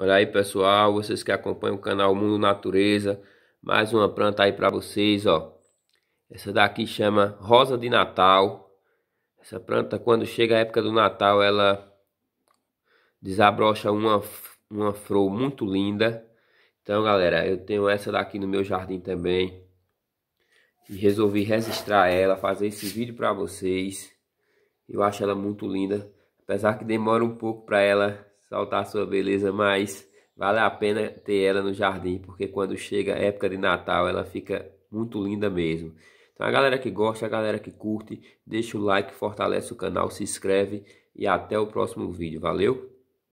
Olha aí, pessoal, vocês que acompanham o canal Mundo Natureza, mais uma planta aí para vocês, ó. Essa daqui chama Rosa de Natal. Essa planta, quando chega a época do Natal, ela desabrocha uma, uma flor muito linda. Então, galera, eu tenho essa daqui no meu jardim também. E resolvi registrar ela, fazer esse vídeo para vocês. Eu acho ela muito linda. Apesar que demora um pouco para ela saltar sua beleza, mas vale a pena ter ela no jardim, porque quando chega a época de Natal, ela fica muito linda mesmo. Então a galera que gosta, a galera que curte, deixa o like, fortalece o canal, se inscreve e até o próximo vídeo. Valeu!